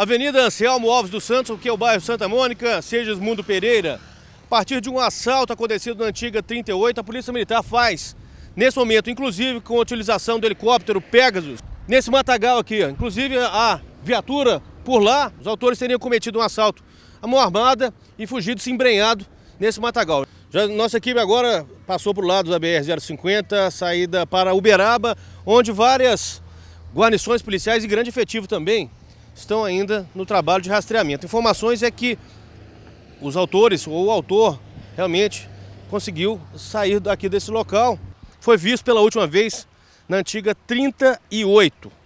Avenida Anselmo Alves dos Santos, que é o bairro Santa Mônica, Sejas Mundo Pereira. A partir de um assalto acontecido na antiga 38, a Polícia Militar faz, nesse momento, inclusive com a utilização do helicóptero Pegasus, nesse matagal aqui, inclusive a viatura por lá, os autores teriam cometido um assalto à mão armada e fugido se embrenhado nesse matagal. Já nossa equipe agora passou para o lado da BR-050, saída para Uberaba, onde várias guarnições policiais e grande efetivo também estão ainda no trabalho de rastreamento. Informações é que os autores ou o autor realmente conseguiu sair daqui desse local. Foi visto pela última vez na antiga 38.